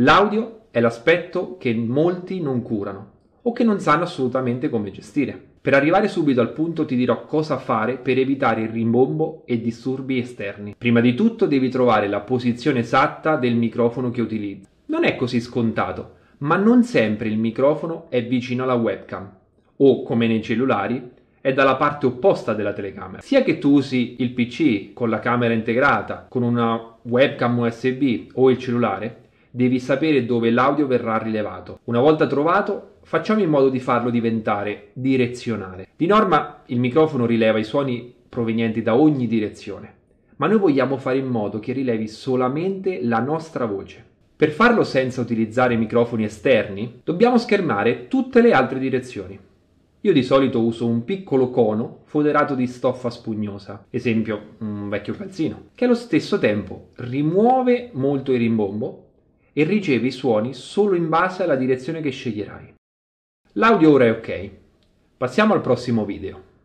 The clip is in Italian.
L'audio è l'aspetto che molti non curano o che non sanno assolutamente come gestire. Per arrivare subito al punto ti dirò cosa fare per evitare il rimbombo e disturbi esterni. Prima di tutto devi trovare la posizione esatta del microfono che utilizzi. Non è così scontato, ma non sempre il microfono è vicino alla webcam o, come nei cellulari, è dalla parte opposta della telecamera. Sia che tu usi il PC con la camera integrata, con una webcam USB o il cellulare, devi sapere dove l'audio verrà rilevato. Una volta trovato, facciamo in modo di farlo diventare direzionale. Di norma il microfono rileva i suoni provenienti da ogni direzione, ma noi vogliamo fare in modo che rilevi solamente la nostra voce. Per farlo senza utilizzare microfoni esterni, dobbiamo schermare tutte le altre direzioni. Io di solito uso un piccolo cono foderato di stoffa spugnosa, esempio un vecchio calzino, che allo stesso tempo rimuove molto il rimbombo e ricevi i suoni solo in base alla direzione che sceglierai. L'audio ora è ok. Passiamo al prossimo video.